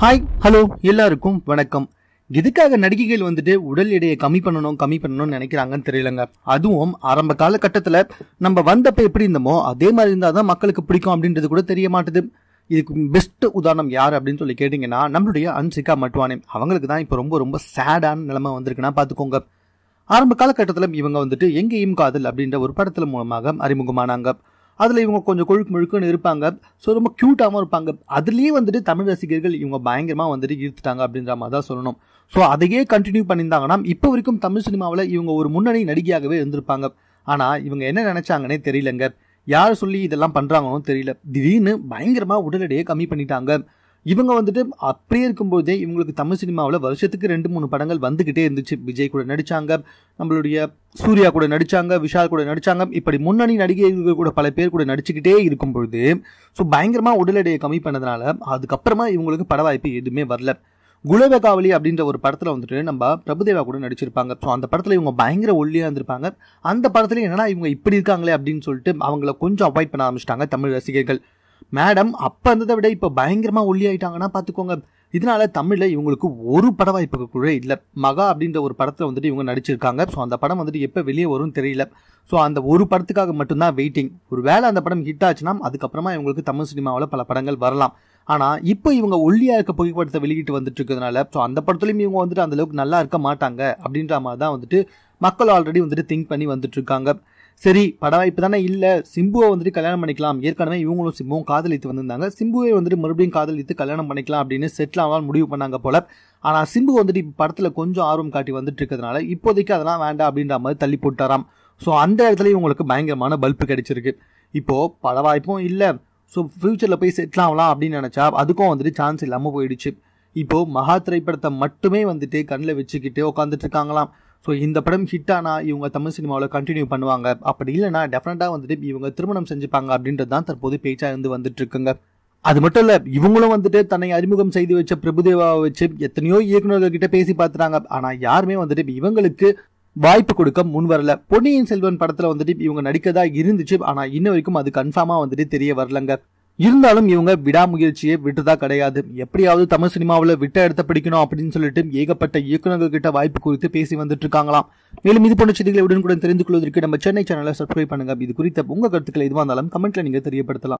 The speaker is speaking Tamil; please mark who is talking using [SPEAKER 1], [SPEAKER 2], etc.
[SPEAKER 1] ஹாய் ஹலோ எல்லாருக்கும் வணக்கம் எதுக்காக நடிகைகள் வந்துட்டு உடல் எடையை கம்மி பண்ணணும் கம்மி பண்ணணும்னு நினைக்கிறாங்கன்னு தெரியலங்க அதுவும் ஆரம்ப காலகட்டத்தில் நம்ம வந்தப்ப எப்படி இருந்தோமோ அதே மாதிரி இருந்தால் தான் மக்களுக்கு பிடிக்கும் அப்படின்றது கூட தெரிய மாட்டுது இதுக்கு பெஸ்ட் உதாரணம் யார் அப்படின்னு சொல்லி கேட்டிங்கன்னா நம்மளுடைய அன்சிகா மட்வானே அவங்களுக்கு தான் இப்போ ரொம்ப ரொம்ப சேடான நிலைமை வந்திருக்குன்னா பார்த்துக்கோங்க ஆரம்ப காலகட்டத்தில் இவங்க வந்துட்டு எங்கேயும் காதல் அப்படின்ற ஒரு படத்தில் மூலமாக அறிமுகமானாங்க அதில் இவங்க கொஞ்சம் கொழுக்கு முழுக்குன்னு இருப்பாங்க ஸோ ரொம்ப க்யூட்டாகவும் இருப்பாங்க அதுலேயே வந்துட்டு தமிழ் ரசிகர்கள் இவங்க பயங்கரமாக வந்துட்டு ஈர்த்துட்டாங்க அப்படின்ற மாதிரி தான் சொல்லணும் ஸோ அதையே கண்டினியூ பண்ணியிருந்தாங்கன்னா இப்போ வரைக்கும் தமிழ் சினிமாவில் இவங்க ஒரு முன்னணி நடிகையாகவே இருந்திருப்பாங்க ஆனால் இவங்க என்ன நினச்சாங்கன்னே தெரியலங்க யார் சொல்லி இதெல்லாம் பண்ணுறாங்கன்னு தெரியல திடீர்னு பயங்கரமாக உடல் எடையை கம்மி பண்ணிட்டாங்க இவங்க வந்துட்டு அப்படியே இருக்கும்போதே இவங்களுக்கு தமிழ் சினிமாவில் வருஷத்துக்கு ரெண்டு மூணு படங்கள் வந்துக்கிட்டே இருந்துச்சு விஜய் கூட நடித்தாங்க நம்மளுடைய சூர்யா கூட நடித்தாங்க விஷால் கூட நடித்தாங்க இப்படி முன்னணி நடிகைகள் கூட பல பேர் கூட நடிச்சுக்கிட்டே இருக்கும் பொழுது ஸோ பயங்கரமாக உடல் எடையை கம்மி பண்ணதுனால அதுக்கப்புறமா இவங்களுக்கு பட வாய்ப்பு எதுவுமே வரல குலவகாவளி அப்படின்ற ஒரு படத்தில் வந்துட்டு நம்ம பிரபுதேவா கூட நடிச்சிருப்பாங்க ஸோ அந்த படத்தில் இவங்க பயங்கர ஒல்லியாக இருந்திருப்பாங்க அந்த படத்துல என்னன்னா இவங்க இப்படி இருக்காங்களே அப்படின்னு சொல்லிட்டு அவங்கள கொஞ்சம் அவாய்ட் பண்ண ஆரம்பிச்சிட்டாங்க தமிழ் ரசிகர்கள் மேடம் அப்போ இருந்ததை விட இப்போ பயங்கரமாக ஒல்லி ஆயிட்டாங்கன்னா பார்த்துக்கோங்க இதனால தமிழில் இவங்களுக்கு ஒரு பட வாய்ப்பு கூட இல்லை மகா அப்படின்ற ஒரு படத்தில் வந்துட்டு இவங்க நடிச்சிருக்காங்க ஸோ அந்த படம் வந்துட்டு எப்போ வெளியே வரும்னு தெரியல ஸோ அந்த ஒரு படத்துக்காக மட்டும்தான் வெயிட்டிங் ஒரு வேளை அந்த படம் ஹிட் ஆச்சுன்னா அதுக்கப்புறமா இவங்களுக்கு தமிழ் சினிமாவில் பல படங்கள் வரலாம் ஆனால் இப்போ இவங்க ஒல்லியாக இருக்க புகைப்படத்தை வெளியிட்டு வந்துட்டு இருக்கிறதுனால ஸோ அந்த படத்துலையும் இவங்க வந்துட்டு அந்தளவுக்கு நல்லா இருக்க மாட்டாங்க அப்படின்ற மாதிரி தான் வந்துட்டு மக்கள் ஆல்ரெடி வந்துட்டு திங்க் பண்ணி வந்துட்டு இருக்காங்க சரி பட வாய்ப்பு தானே இல்லை சிம்புவை வந்துட்டு கல்யாணம் பண்ணிக்கலாம் ஏற்கனவே இவங்களும் சிம்புவும் காதலித்து வந்திருந்தாங்க சிம்புவை வந்துட்டு மறுபடியும் காதலித்து கல்யாணம் பண்ணிக்கலாம் அப்படின்னு செட்டில் ஆகலாம் முடிவு பண்ணாங்க போல ஆனால் சிம்பு வந்துட்டு இப்போ படத்தில் கொஞ்சம் ஆர்வம் காட்டி வந்துட்டு இருக்கிறதுனால இப்போதைக்கு அதெல்லாம் வேண்டாம் அப்படின்ற மாதிரி தள்ளி போட்டாராம் ஸோ அந்த இடத்துல இவங்களுக்கு பயங்கரமான பல்ப்பு கிடைச்சிருக்கு இப்போது பட வாய்ப்பும் இல்லை ஸோ ஃப்யூச்சரில் போய் செட்டில் ஆகலாம் அப்படின்னு நினச்சா அதுக்கும் வந்துட்டு சான்ஸ் இல்லாமல் போயிடுச்சு இப்போது மகா திரைப்படத்தை மட்டுமே வந்துட்டு கண்ணில் வச்சுக்கிட்டு உட்காந்துட்டு இருக்காங்களாம் ஸோ இந்த படம் ஹிட் ஆனால் இவங்க தமிழ் சினிமாவில் கண்டினியூ பண்ணுவாங்க அப்படி இல்லைனா டெஃபினட்டாக வந்துட்டு இவங்க திருமணம் செஞ்சுப்பாங்க அப்படின்றது தான் தற்போது பேச்சாக இருந்து வந்துட்டு இருக்குங்க அது மட்டும் இல்லை இவங்களும் வந்துட்டு தன்னை அறிமுகம் செய்து வச்ச பிரபுதேவாவை வச்சு எத்தனையோ இயக்குநர்கள்கிட்ட பேசி பார்த்துறாங்க ஆனால் யாருமே வந்துட்டு இவங்களுக்கு வாய்ப்பு கொடுக்க முன் வரல பொன்னியின் செல்வன் படத்தில் வந்துட்டு இவங்க நடிக்கதா இருந்துச்சு ஆனால் இன்ன வரைக்கும் அது கன்ஃபார்மாக வந்துட்டு தெரிய வரலங்க இருந்தாலும் இவங்க விடாமுயற்சியை விட்டுதா கிடையாது எப்படியாவது தமிழ் சினிமாவில் விட்ட இடத்த பிடிக்கணும் அப்படின்னு சொல்லிட்டு ஏகப்பட்ட இயக்குநர்கள் கிட்ட வாய்ப்பு குறித்து பேசி வந்துட்டு இருக்காங்களாம் மேலும் இது போன்ற செய்திகளை உடனுக்குடன் தெரிந்து கொள்வதற்கு நம்ம சென்னை சேனலை சப்ஸ்கிரைப் பண்ணுங்க இது குறித்த உங்க கருத்துக்களை எதுவாக இருந்தாலும் கமெண்ட்ல நீங்க தெரியப்படுத்தலாம்